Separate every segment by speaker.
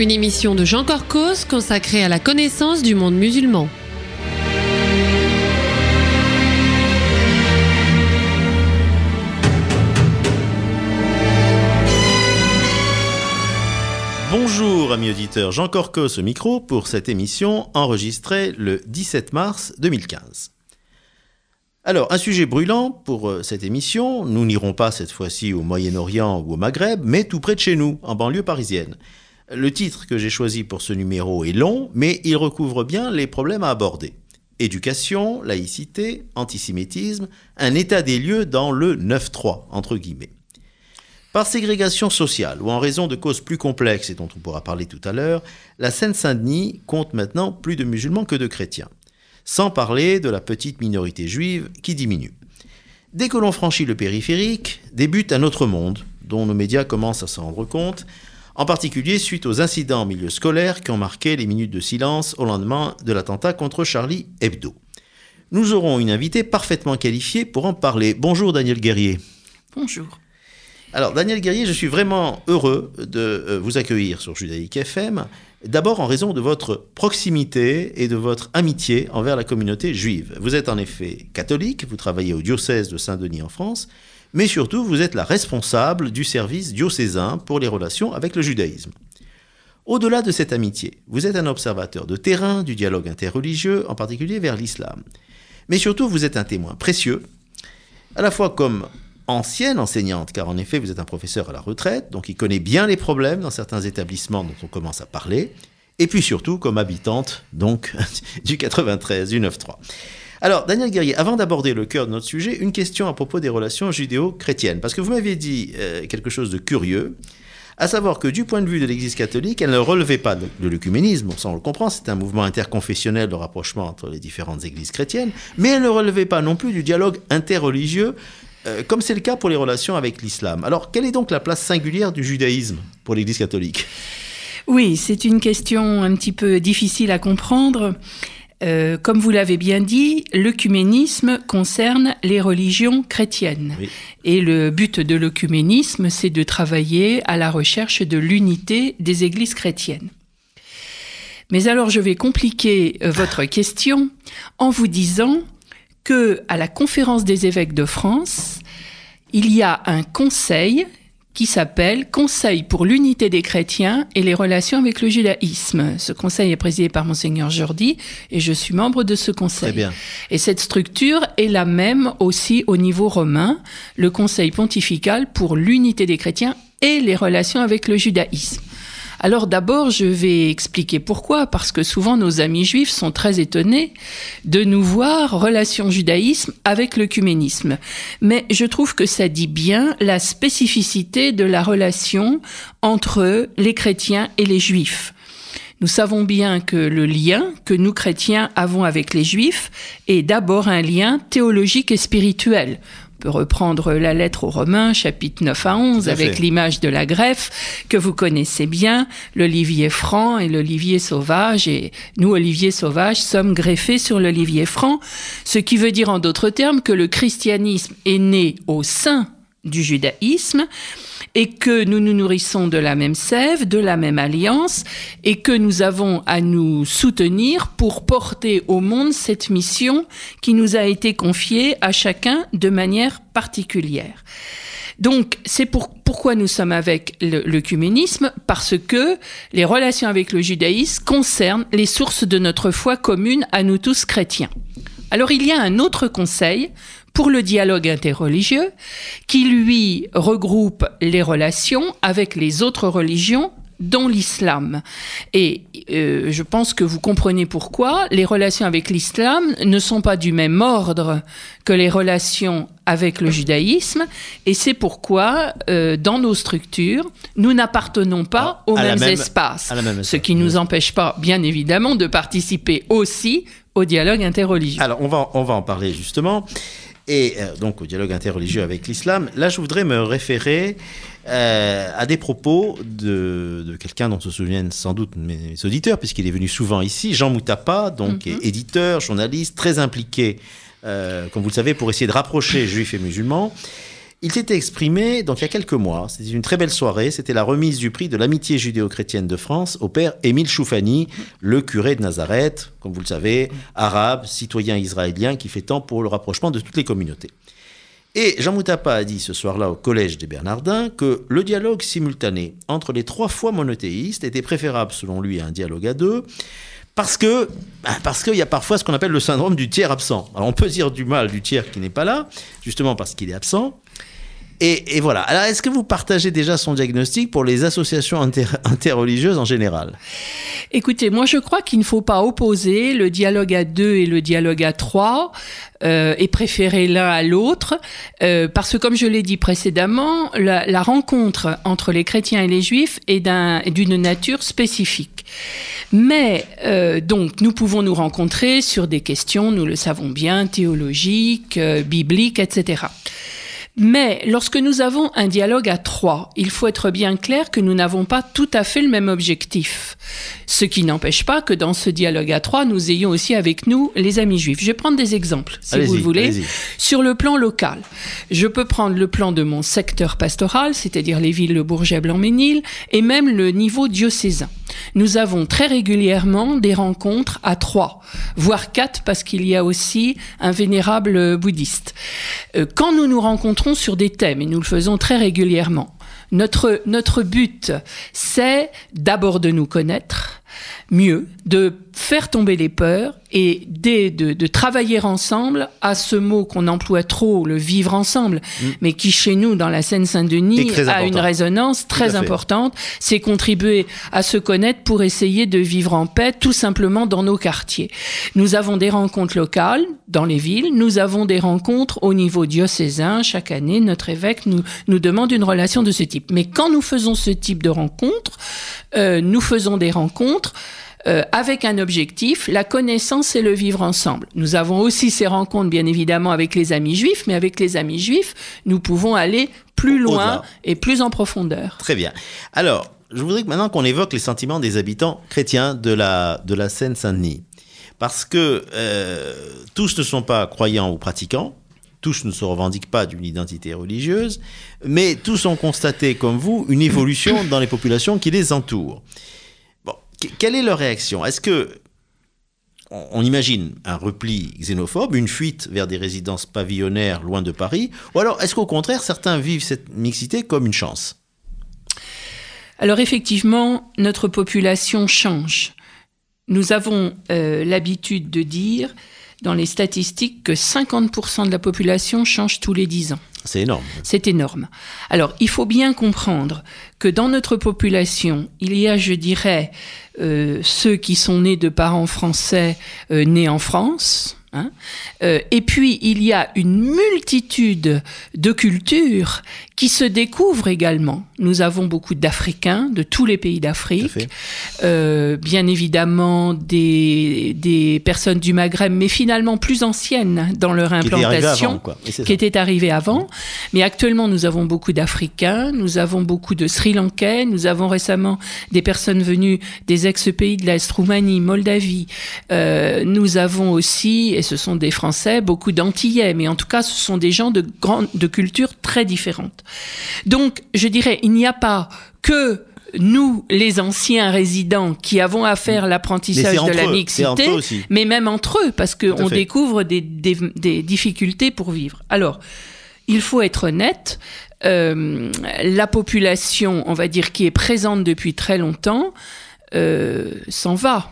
Speaker 1: Une émission de Jean Corcos consacrée à la connaissance du monde musulman.
Speaker 2: Bonjour amis auditeurs, Jean Corcos au micro pour cette émission enregistrée le 17 mars 2015. Alors, un sujet brûlant pour euh, cette émission, nous n'irons pas cette fois-ci au Moyen-Orient ou au Maghreb, mais tout près de chez nous, en banlieue parisienne. Le titre que j'ai choisi pour ce numéro est long, mais il recouvre bien les problèmes à aborder. Éducation, laïcité, antisémitisme, un état des lieux dans le 9-3, entre guillemets. Par ségrégation sociale ou en raison de causes plus complexes et dont on pourra parler tout à l'heure, la Seine-Saint-Denis compte maintenant plus de musulmans que de chrétiens sans parler de la petite minorité juive qui diminue. Dès que l'on franchit le périphérique, débute un autre monde, dont nos médias commencent à s'en rendre compte, en particulier suite aux incidents en milieu scolaire qui ont marqué les minutes de silence au lendemain de l'attentat contre Charlie Hebdo. Nous aurons une invitée parfaitement qualifiée pour en parler. Bonjour Daniel Guerrier. Bonjour. Alors Daniel Guerrier, je suis vraiment heureux de euh, vous accueillir sur Judaïque FM. D'abord en raison de votre proximité et de votre amitié envers la communauté juive. Vous êtes en effet catholique, vous travaillez au diocèse de Saint-Denis en France, mais surtout vous êtes la responsable du service diocésain pour les relations avec le judaïsme. Au-delà de cette amitié, vous êtes un observateur de terrain du dialogue interreligieux, en particulier vers l'islam. Mais surtout, vous êtes un témoin précieux, à la fois comme ancienne enseignante, car en effet, vous êtes un professeur à la retraite, donc il connaît bien les problèmes dans certains établissements dont on commence à parler, et puis surtout comme habitante donc du 93, du 93. Alors, Daniel Guerrier, avant d'aborder le cœur de notre sujet, une question à propos des relations judéo-chrétiennes, parce que vous m'aviez dit euh, quelque chose de curieux, à savoir que du point de vue de l'Église catholique, elle ne relevait pas de, de l'œcuménisme, on le comprend, c'est un mouvement interconfessionnel de rapprochement entre les différentes églises chrétiennes, mais elle ne relevait pas non plus du dialogue interreligieux euh, comme c'est le cas pour les relations avec l'islam. Alors, quelle est donc la place singulière du judaïsme pour l'Église catholique
Speaker 1: Oui, c'est une question un petit peu difficile à comprendre. Euh, comme vous l'avez bien dit, l'œcuménisme concerne les religions chrétiennes. Et le but de l'œcuménisme, c'est de travailler à la recherche de l'unité des églises chrétiennes. Mais alors je vais compliquer euh, votre question en vous disant que à la conférence des évêques de France, il y a un conseil qui s'appelle Conseil pour l'unité des chrétiens et les relations avec le judaïsme. Ce conseil est présidé par monseigneur Jordi et je suis membre de ce conseil. Et cette structure est la même aussi au niveau romain, le Conseil pontifical pour l'unité des chrétiens et les relations avec le judaïsme. Alors d'abord, je vais expliquer pourquoi, parce que souvent nos amis juifs sont très étonnés de nous voir relation judaïsme avec l'œcuménisme. Mais je trouve que ça dit bien la spécificité de la relation entre les chrétiens et les juifs. Nous savons bien que le lien que nous chrétiens avons avec les juifs est d'abord un lien théologique et spirituel reprendre la lettre aux Romains, chapitre 9 à 11, avec l'image de la greffe que vous connaissez bien, l'olivier franc et l'olivier sauvage. Et nous, olivier sauvage, sommes greffés sur l'olivier franc, ce qui veut dire en d'autres termes que le christianisme est né au sein du judaïsme et que nous nous nourrissons de la même sève, de la même alliance, et que nous avons à nous soutenir pour porter au monde cette mission qui nous a été confiée à chacun de manière particulière. Donc, c'est pourquoi nous sommes avec l'œcuménisme, parce que les relations avec le judaïsme concernent les sources de notre foi commune à nous tous chrétiens. Alors, il y a un autre conseil pour le dialogue interreligieux, qui lui regroupe les relations avec les autres religions dont l'islam. Et euh, je pense que vous comprenez pourquoi les relations avec l'islam ne sont pas du même ordre que les relations avec le judaïsme. Et c'est pourquoi, euh, dans nos structures, nous n'appartenons pas ah, aux mêmes espaces. ce qui ne nous empêche pas, bien évidemment, de participer aussi au dialogue interreligieux. Alors, on va, on va en parler justement et euh, donc au dialogue
Speaker 2: interreligieux avec l'islam. Là, je voudrais me référer euh, à des propos de, quelqu'un dont se souviennent sans doute mes, auditeurs, puisqu'il est venu souvent ici, Jean Moutapa, donc mhm. éditeur, journaliste, très impliqué, euh, comme vous le savez, pour essayer de rapprocher juifs et musulmans. Il s'était exprimé donc il y a quelques mois. C'était une très belle soirée. C'était la remise du prix de l'amitié judéo-chrétienne de France au père Émile Choufani, le curé de Nazareth, comme vous le savez, arabe, citoyen israélien qui fait tant pour le rapprochement de toutes les communautés. Et Jean Moutapa a dit ce soir-là au collège des Bernardins que le dialogue simultané entre les trois fois monothéistes était préférable selon lui à un dialogue à deux. Parce que, ben, parce qu'il y a parfois ce qu'on appelle le syndrome du tiers absent. Alors on peut dire du mal du tiers qui n'est pas là, justement parce qu'il est absent. Et, voilà. Alors, est-ce que vous partagez déjà son diagnostic pour les associations interreligieuses en général
Speaker 1: Écoutez, moi je crois qu'il ne faut pas opposer le dialogue à deux et le dialogue à trois euh, et préférer l'un à l'autre, euh, parce que comme je l'ai dit précédemment, la, rencontre entre les chrétiens et les juifs est d'une nature spécifique. Mais euh, donc nous pouvons nous rencontrer sur des questions, nous le savons bien, théologiques, bibliques, etc. Mais lorsque nous avons un dialogue à trois, il faut être bien clair que nous n'avons pas tout à fait le même objectif. Ce qui n'empêche pas que dans ce dialogue à trois, nous ayons aussi avec nous les amis juifs. Je vais prendre des exemples, si vous voulez. Sur le plan local, je peux prendre le plan de mon secteur pastoral, c'est-à-dire les villes de Bourget, Blanc-Ménil, et même le niveau diocésain. Nous avons très régulièrement des rencontres à trois, voire quatre, parce qu'il y a aussi un vénérable bouddhiste. Euh, quand nous nous rencontrons sur des thèmes, et nous le faisons très régulièrement, notre, notre but, c'est d'abord de nous connaître, mieux, de faire tomber les peurs et de, de, travailler ensemble à ce mot qu'on emploie trop, le vivre ensemble, mm. mais qui chez nous, dans la Seine-Saint-Denis, a une résonance très importante. C'est contribuer à se connaître pour essayer de vivre en paix, tout simplement dans nos quartiers. Nous avons des rencontres locales dans les villes, nous avons des rencontres au niveau diocésain. Chaque année, notre évêque nous, nous demande une relation de ce type. Mais quand nous faisons ce type de rencontres, euh, nous faisons des rencontres euh, avec un objectif, la connaissance et le vivre ensemble. Nous avons aussi ces rencontres, bien évidemment, avec les amis juifs, mais avec les amis juifs, nous pouvons aller plus loin et plus en profondeur.
Speaker 2: Très bien. Alors, je voudrais que maintenant qu'on évoque les sentiments des habitants chrétiens de la, de la Seine-Saint-Denis. Parce que euh, tous ne sont pas croyants ou pratiquants, tous ne se revendiquent pas d'une identité religieuse, mais tous ont constaté, comme vous, une évolution dans les populations qui les entourent quelle est leur réaction Est-ce que on imagine un repli xénophobe, une fuite vers des résidences pavillonnaires loin de Paris, ou alors est-ce qu'au contraire certains vivent cette mixité comme une chance
Speaker 1: Alors effectivement, notre population change. Nous avons euh, l'habitude de dire dans les statistiques que 50% de la population change tous les 10 ans. C'est énorme. C'est énorme. Alors, il faut bien comprendre que dans notre population, il y a, je dirais, euh, ceux qui sont nés de parents français euh, nés en France, Hein. Euh, et puis, il y a une multitude de cultures qui se découvrent également. Nous avons beaucoup d'Africains, de tous les pays d'Afrique, euh, bien évidemment des, des, personnes du Maghreb, mais finalement plus anciennes dans leur implantation, qui étaient arrivées avant. Mais actuellement, nous avons beaucoup d'Africains, nous avons beaucoup de Sri Lankais, nous avons récemment des personnes venues des ex-pays de l'Est, Roumanie, Moldavie. Euh, nous avons aussi, ce sont des Français, beaucoup d'Antillais, mais en tout cas, ce sont des gens de, grande, de cultures très différentes. Donc, je dirais, il n'y a pas que nous, les anciens résidents qui avons à faire l'apprentissage de la mixité, mais même entre eux, parce qu'on découvre des, difficultés pour vivre. Alors, il faut être honnête, euh, la population, on va dire, qui est présente depuis très longtemps, euh, s'en va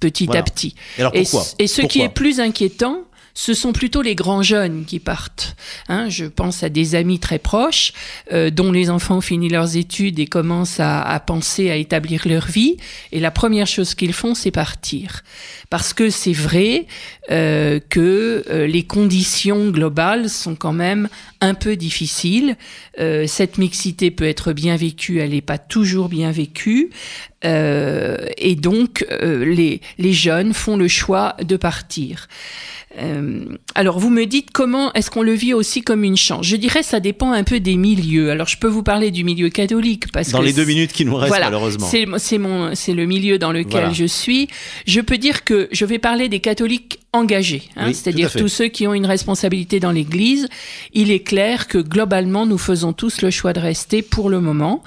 Speaker 1: petit à petit. Et, ce qui est plus inquiétant, ce sont plutôt les grands jeunes qui partent. Hein. je pense à des amis très proches euh, dont les enfants ont fini leurs études et commencent à, penser à établir leur vie. Et la première chose qu'ils font, c'est partir. Parce que c'est vrai euh, que euh, les conditions globales sont quand même un peu difficiles. cette mixité peut être bien vécue, elle n'est pas toujours bien vécue. Euh, et donc, euh, les, les, jeunes font le choix de partir. Euh, alors, vous me dites comment est-ce qu'on le vit aussi comme une chance Je dirais ça dépend un peu des milieux. Alors, je peux vous parler du milieu catholique parce dans les deux minutes qui nous restent, malheureusement, c'est mon, c'est le milieu dans lequel je suis. Je peux dire que je vais parler des catholiques engagés, hein, c'est-à-dire tous ceux qui ont une responsabilité dans l'Église. Il est clair que globalement, nous faisons tous le choix de rester pour le moment,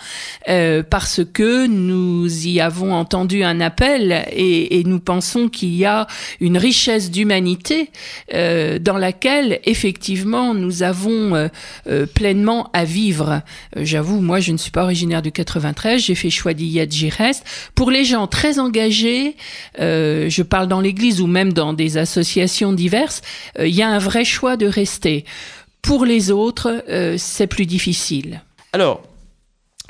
Speaker 1: euh, parce que nous y avons entendu un appel et, nous pensons qu'il y a une richesse d'humanité euh, dans laquelle, effectivement, nous avons euh, pleinement à vivre. J'avoue, moi, je ne suis pas originaire du 93, j'ai fait choix d'y être, j'y reste. Pour les gens très engagés, je parle dans l'Église ou même dans des associations, associations diverses, euh, il y a un vrai choix de rester. Pour les autres, euh, c'est plus difficile.
Speaker 2: Alors,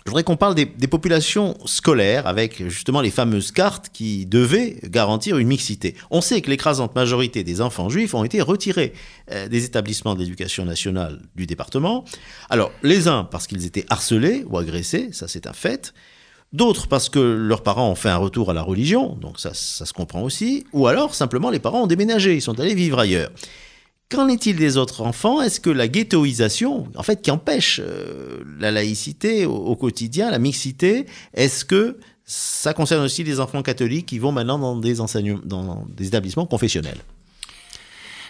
Speaker 2: je voudrais qu'on parle des, des, populations scolaires avec justement les fameuses cartes qui devaient garantir une mixité. On sait que l'écrasante majorité des enfants juifs ont été retirés euh, des établissements de nationale du département. Alors, les uns parce qu'ils étaient harcelés ou agressés, ça c'est un fait, D'autres parce que leurs parents ont fait un retour à la religion, donc ça, se comprend aussi. Ou alors simplement les parents ont déménagé, ils sont allés vivre ailleurs. Qu'en est-il des autres enfants Est-ce que la ghettoisation, en fait, qui empêche euh, la laïcité au, quotidien, la mixité, est-ce que ça concerne aussi les enfants catholiques qui vont maintenant dans des établissements confessionnels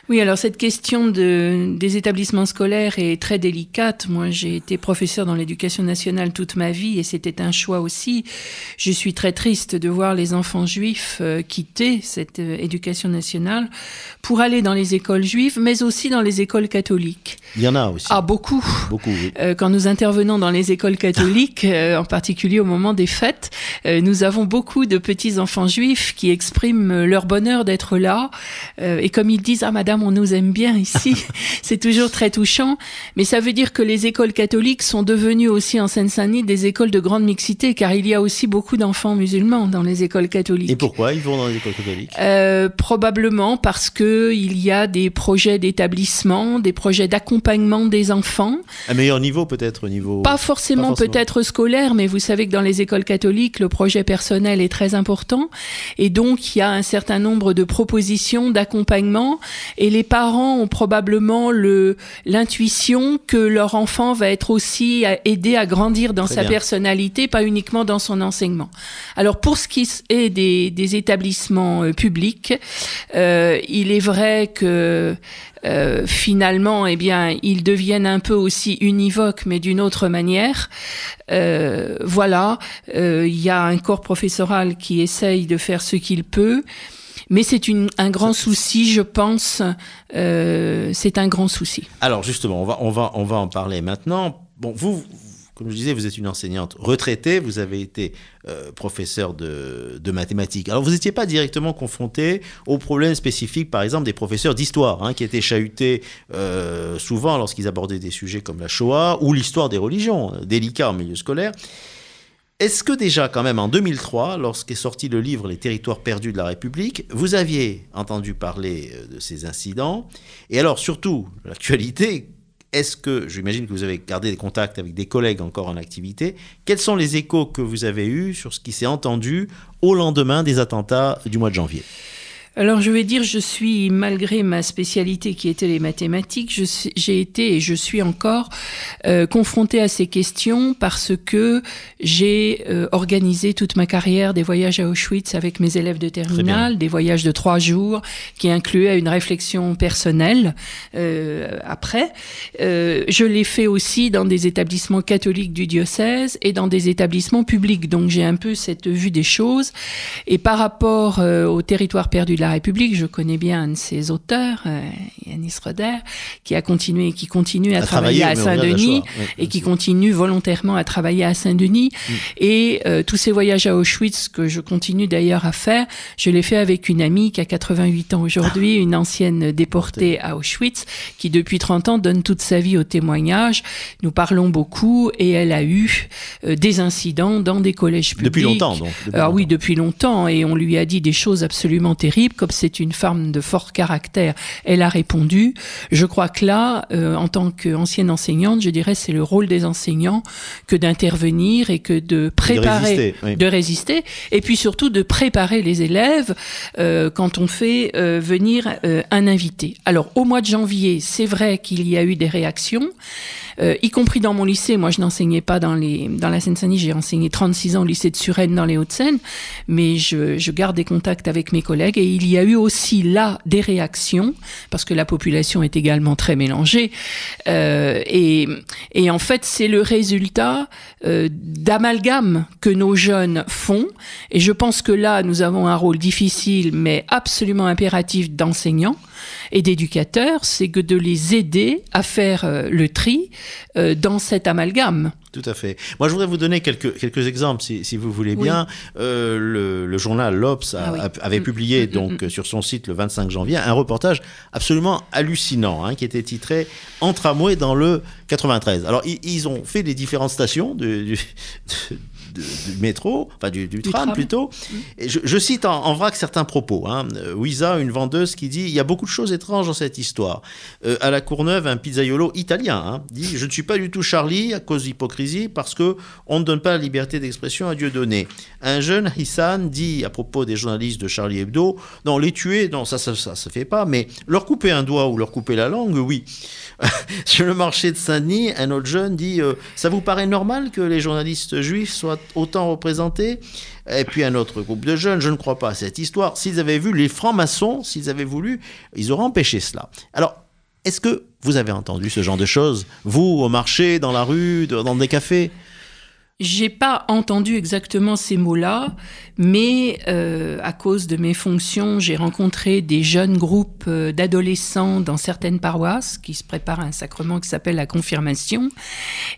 Speaker 1: oui, alors cette question de, des établissements scolaires est très délicate. Moi, j'ai été professeur dans l'éducation nationale toute ma vie et c'était un choix aussi. Je suis très triste de voir les enfants juifs euh, quitter cette euh, éducation nationale pour aller dans les écoles juives, mais aussi dans les écoles catholiques.
Speaker 2: Il y en a aussi. Ah,
Speaker 1: beaucoup. Beaucoup, oui. Euh, quand nous intervenons dans les écoles catholiques, en particulier au moment des fêtes, nous avons beaucoup de petits enfants juifs qui expriment leur bonheur d'être là. et comme ils disent, ah, madame, on nous aime bien ici. c'est toujours très touchant. Mais ça veut dire que les écoles catholiques sont devenues aussi en Seine-Saint-Denis des écoles de grande mixité, car il y a aussi beaucoup d'enfants musulmans dans les écoles catholiques. Et
Speaker 2: pourquoi ils vont dans les écoles catholiques
Speaker 1: euh, Probablement parce que il y a des projets d'établissement, des projets d'accompagnement des enfants.
Speaker 2: Un meilleur niveau peut-être au niveau. Pas forcément, forcément. peut-être
Speaker 1: scolaire, mais vous savez que dans les écoles catholiques, le projet personnel est très important, et donc il y a un certain nombre de propositions d'accompagnement et et les parents ont probablement le l'intuition que leur enfant va être aussi aidé à grandir dans sa personnalité, pas uniquement dans son enseignement. Alors pour ce qui est des, des établissements euh, publics, euh, il est vrai que euh, finalement, eh bien, ils deviennent un peu aussi univoques, mais d'une autre manière. voilà, il y a un corps professoral qui essaye de faire ce qu'il peut. Mais c'est un grand souci, je pense. Euh, c'est un grand souci.
Speaker 2: Alors justement, on va, on, va, on va en parler maintenant. Bon, vous, comme je disais, vous êtes une enseignante retraitée, vous avez été euh, professeur de, mathématiques. Alors vous n'étiez pas directement confronté aux problèmes spécifiques, par exemple, des professeurs d'histoire, hein, qui étaient chahutés euh, souvent lorsqu'ils abordaient des sujets comme la Shoah ou l'histoire des religions, délicat en milieu scolaire. Est-ce que déjà, quand même, en 2003, lorsqu'est sorti le livre Les territoires perdus de la République, vous aviez entendu parler euh, de ces incidents Et alors, surtout, l'actualité, est-ce que, j'imagine que vous avez gardé des contacts avec des collègues encore en activité, quels sont les échos que vous avez eus sur ce qui s'est entendu au lendemain des attentats du mois de janvier
Speaker 1: alors je vais dire, je suis, malgré ma spécialité qui était les mathématiques, j'ai été et je suis encore euh, confrontée à ces questions parce que j'ai euh, organisé toute ma carrière des voyages à Auschwitz avec mes élèves de terminale, des voyages de trois jours qui incluaient une réflexion personnelle euh, après. je l'ai fait aussi dans des établissements catholiques du diocèse et dans des établissements publics, donc j'ai un peu cette vue des choses. Et par rapport au territoire perdu de la République, je connais bien un de ses auteurs, euh, Yannis Yanis Roder, qui a continué, qui continue à, travailler, à Saint-Denis et qui continue volontairement à travailler à Saint-Denis. Mm. Et euh, tous ces voyages à Auschwitz que je continue d'ailleurs à faire, je l'ai fait avec une amie qui a 88 ans aujourd'hui, ah. une ancienne déportée à Auschwitz, qui depuis 30 ans donne toute sa vie au témoignage. Nous parlons beaucoup et elle a eu euh, des incidents dans des collèges publics. Depuis longtemps, donc. Alors oui, depuis longtemps. Et on lui a dit des choses absolument terribles comme c'est une femme de fort caractère, elle a répondu. Je crois que là, euh, en tant qu'ancienne enseignante, je dirais c'est le rôle des enseignants que d'intervenir et que de préparer, de résister, et puis surtout de préparer les élèves euh, quand on fait euh, venir un invité. Alors au mois de janvier, c'est vrai qu'il y a eu des réactions, y compris dans mon lycée. Moi, je n'enseignais pas dans les dans la Seine-Saint-Denis. J'ai enseigné 36 ans au lycée de Suresnes dans les Hauts-de-Seine, mais je, je garde des contacts avec mes collègues et il y a eu aussi là des réactions, parce que la population est également très mélangée. Euh, et, en fait, c'est le résultat euh, d'amalgames que nos jeunes font. Et je pense que là, nous avons un rôle difficile, mais absolument impératif d'enseignants, et d'éducateurs, c'est que de les aider à faire euh, le tri euh, dans cet amalgame.
Speaker 2: Tout à fait. Moi, je voudrais vous donner quelques, quelques exemples, si, vous voulez bien. Euh, le, journal L'Obs ah avait mm. publié mm, mm, donc sur son site le 25 janvier un reportage absolument hallucinant hein, qui était titré En tramway dans le 93. Alors, ils, ont fait les différentes stations de. du du métro, enfin du, tram, plutôt. Mm. je, cite en, vrac certains propos. Hein. Euh, Ouisa, une vendeuse qui dit Il y a beaucoup de choses étranges dans cette histoire. Euh, à la Courneuve, un pizzaiolo italien hein, dit Je ne suis pas du tout Charlie à cause d'hypocrisie parce que on ne donne pas la liberté d'expression à Dieu donné. Un jeune Hissan dit à propos des journalistes de Charlie Hebdo Non, les tuer, non, ça, ça, ça se fait pas, mais leur couper un doigt ou leur couper la langue, oui. Sur le marché de Saint-Denis, un autre jeune dit euh, Ça vous paraît normal que les journalistes juifs soient autant représentés, et puis un autre groupe de jeunes, je ne crois pas à cette histoire. S'ils avaient vu les francs-maçons, s'ils avaient voulu, ils auraient empêché cela. Alors, est-ce que vous avez entendu ce genre de choses, vous, au marché, dans la rue, dans des cafés
Speaker 1: j'ai pas entendu exactement ces mots-là, mais euh, à cause de mes fonctions, j'ai rencontré des jeunes groupes euh, d'adolescents dans certaines paroisses qui se préparent à un sacrement qui s'appelle la confirmation.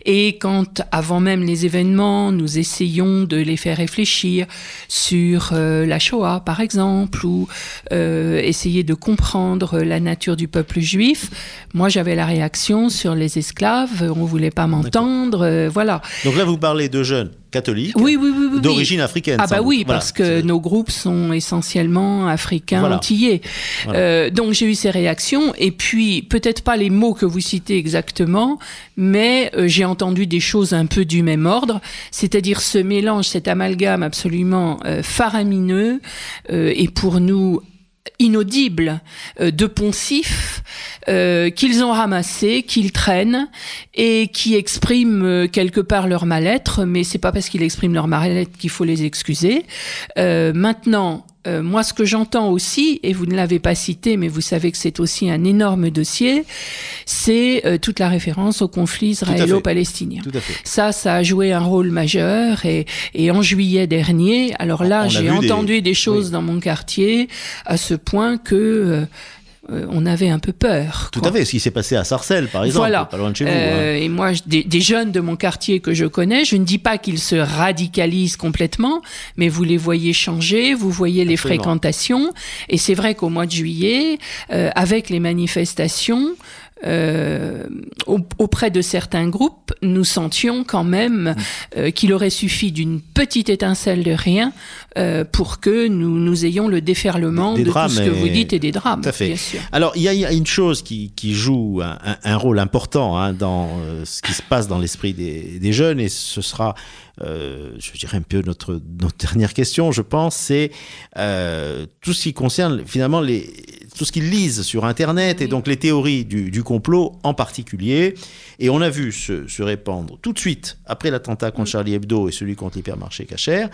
Speaker 1: Et quand, avant même les événements, nous essayons de les faire réfléchir sur euh, la Shoah, par exemple, ou euh, essayer de comprendre la nature du peuple juif, moi j'avais la réaction sur les esclaves, on voulait pas m'entendre, euh, voilà.
Speaker 2: Donc là, vous parlez de jeunes catholiques d'origine africaine. Ah bah oui, parce
Speaker 1: que nos groupes sont essentiellement africains, euh, donc j'ai eu ces réactions, et puis peut-être pas les mots que vous citez exactement, mais euh, j'ai entendu des choses un peu du même ordre, c'est-à-dire ce mélange, cet amalgame absolument euh, faramineux, et pour nous inaudible euh, de poncifs euh, qu'ils ont ramassés, qu'ils traînent et qui expriment euh, quelque part leur mal-être, mais c'est pas parce qu'ils expriment leur mal-être qu'il faut les excuser. maintenant, euh, moi, ce que j'entends aussi, et vous ne l'avez pas cité, mais vous savez que c'est aussi un énorme dossier, c'est euh, toute la référence au conflit israélo-palestinien. Ça, ça a joué un rôle majeur. Et, et en juillet dernier, alors là, j'ai entendu des, choses dans mon quartier à ce point que euh, euh, on avait un peu peur. Tout à
Speaker 2: fait, ce qui s'est passé à Sarcelles, par exemple, pas loin de chez vous. Hein. Euh, et
Speaker 1: moi, des, jeunes de mon quartier que je connais, je ne dis pas qu'ils se radicalisent complètement, mais vous les voyez changer, vous voyez les fréquentations. Et c'est vrai qu'au mois de juillet, euh, avec les manifestations, euh, auprès de certains groupes, nous sentions quand même mmh. euh, qu'il aurait suffi d'une petite étincelle de rien euh, pour que nous, nous ayons le déferlement de tout ce que vous dites et des drames. fait.
Speaker 2: Alors, il y, y, a une chose qui, qui joue un, un, rôle important hein, dans ce qui se passe dans l'esprit des, des, jeunes, et ce sera, je dirais, un peu notre, notre dernière question, je pense, c'est tout ce qui concerne finalement les tout ce qu'ils lisent sur Internet et donc les théories du, complot en particulier. Et on a vu se, répandre tout de suite après l'attentat contre mm. Charlie Hebdo et celui contre l'hypermarché Cacher.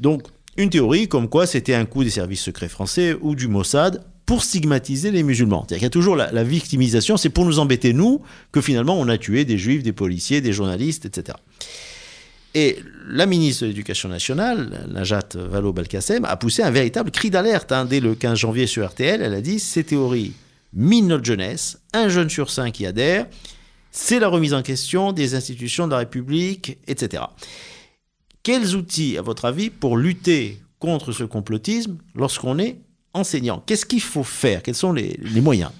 Speaker 2: Donc une théorie comme quoi c'était un coup des services secrets français ou du Mossad pour stigmatiser les musulmans. C'est-à-dire qu'il y a toujours la, la victimisation, c'est pour nous embêter, nous, que finalement on a tué des juifs, des policiers, des journalistes, etc. Et la ministre de l'Éducation nationale, Najat Vallaud-Belkacem, a poussé un véritable cri d'alerte hein. dès le 15 janvier sur RTL. Elle a dit ces théories minent notre jeunesse, un jeune sur cinq y adhère, c'est la remise en question des institutions de la République, etc. Quels outils, à votre avis, pour lutter contre ce complotisme lorsqu'on est enseignant Qu'est-ce qu'il faut faire Quels sont les moyens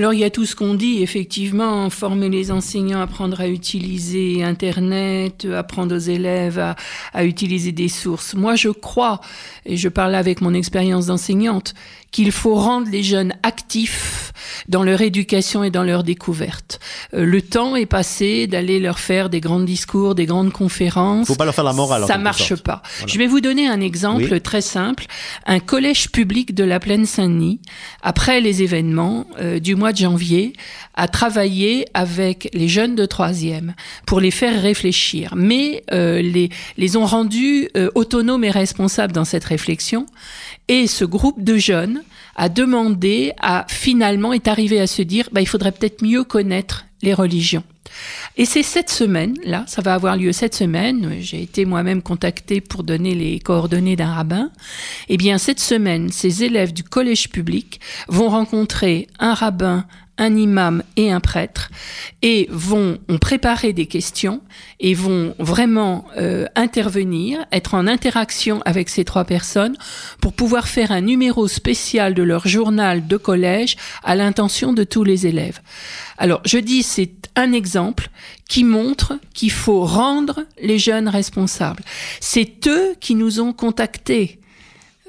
Speaker 1: alors il y a tout ce qu'on dit, effectivement, former les enseignants, apprendre à utiliser Internet, apprendre aux élèves à, à utiliser des sources. Moi, je crois, et je parle avec mon expérience d'enseignante, qu'il faut rendre les jeunes actifs dans leur éducation et dans leur découverte. Euh, le temps est passé d'aller leur faire des grands discours, des grandes conférences. Faut pas leur faire la morale. Ça marche pas. Je vais vous donner un exemple très simple. Un collège public de la Plaine Saint-Denis, après les événements euh, du mois de janvier, a travaillé avec les jeunes de troisième pour les faire réfléchir, mais euh, les les ont rendus autonomes et responsables dans cette réflexion. Et ce groupe de jeunes a demandé à finalement est arrivé à se dire bah, il faudrait peut-être mieux connaître les religions. Et c'est cette semaine, là, ça va avoir lieu cette semaine, j'ai été moi-même contacté pour donner les coordonnées d'un rabbin, et eh bien cette semaine, ces élèves du collège public vont rencontrer un rabbin un imam et un prêtre, et vont ont préparé des questions et vont vraiment euh, intervenir, être en interaction avec ces trois personnes pour pouvoir faire un numéro spécial de leur journal de collège à l'intention de tous les élèves. Alors, je dis, c'est un exemple qui montre qu'il faut rendre les jeunes responsables. C'est eux qui nous ont contactés.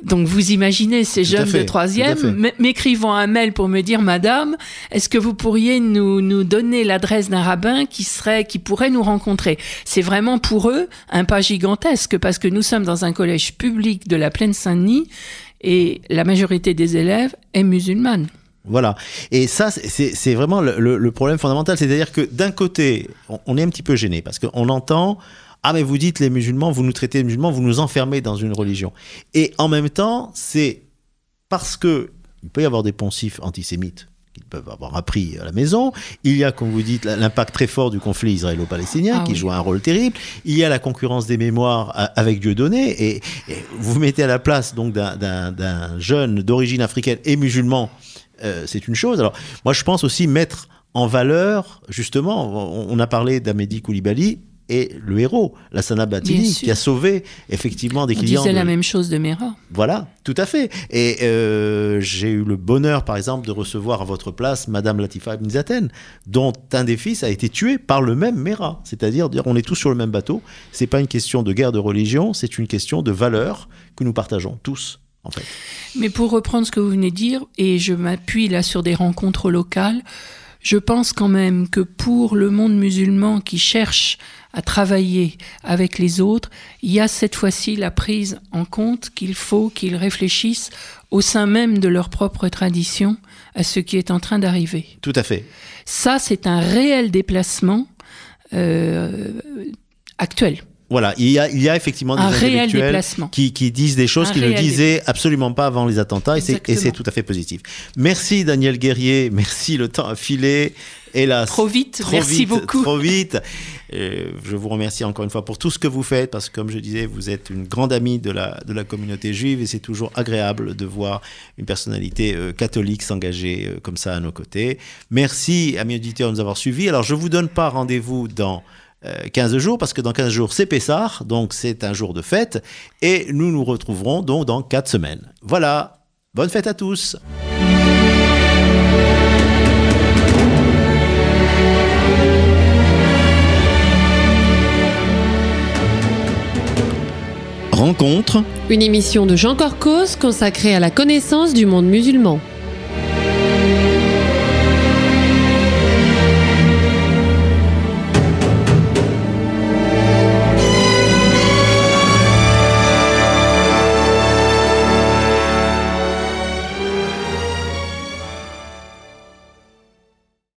Speaker 1: Donc vous imaginez ces jeunes de troisième m'écrivant un mail pour me dire Madame, est-ce que vous pourriez nous, nous donner l'adresse d'un rabbin qui serait qui pourrait nous rencontrer C'est vraiment pour eux un pas gigantesque parce que nous sommes dans un collège public de la Plaine Saint-Denis et la majorité des élèves est musulmane.
Speaker 2: Voilà. Et ça, c'est vraiment le, problème fondamental. C'est-à-dire que d'un côté, on, on est un petit peu gêné parce qu'on entend ah, mais vous dites les musulmans, vous nous traitez les musulmans, vous nous enfermez dans une religion. Et en même temps, c'est parce que il peut y avoir des poncifs antisémites qu'ils peuvent avoir appris à la maison. Il y a, comme vous dites, l'impact très fort du conflit israélo-palestinien ah qui joue un rôle terrible. Il y a la concurrence des mémoires avec Dieu donné, et vous vous mettez à la place donc d'un jeune d'origine africaine et musulman, euh, c'est une chose. Alors, moi, je pense aussi mettre en valeur, justement, on a parlé d'Amédi Koulibaly, et le héros, la Batini, qui a sauvé effectivement des On clients. Disait la
Speaker 1: même chose de Mera.
Speaker 2: Voilà, tout à fait. Et euh, j'ai eu le bonheur, par exemple, de recevoir à votre place Madame Latifa Ibn dont un des fils a été tué par le même Mera. C'est-à-dire, dire, on est tous sur le même bateau. C'est pas une question de guerre de religion, c'est une question de valeurs que nous partageons tous. En fait.
Speaker 1: Mais pour reprendre ce que vous venez de dire, et je m'appuie là sur des rencontres locales, je pense quand même que pour le monde musulman qui cherche à travailler avec les autres, il y a cette fois-ci la prise en compte qu'il faut qu'ils réfléchissent au sein même de leur propre tradition à ce qui est en train d'arriver. Tout à fait. Ça, c'est un réel déplacement euh, actuel
Speaker 2: voilà, il y a, effectivement des intellectuels qui, disent des choses qu'ils ne disaient absolument pas avant les attentats et c'est tout à fait positif. Merci Daniel Guerrier, merci, le temps a filé. Hélas, trop vite, merci beaucoup. Trop vite. je vous remercie encore une fois pour tout ce que vous faites, parce que comme je disais, vous êtes une grande amie de la, de la communauté juive et c'est toujours agréable de voir une personnalité euh, catholique s'engager euh, comme ça à nos côtés. Merci, mes auditeurs, de nous avoir suivis. Alors, je vous donne pas rendez-vous dans 15 euh, jours, parce que dans 15 jours, c'est Pessah, donc c'est un jour de fête, et nous nous retrouverons donc dans 4 semaines. Voilà, bonne fête à tous Rencontre,
Speaker 1: une émission de Jean Corcos consacrée à la connaissance du monde musulman.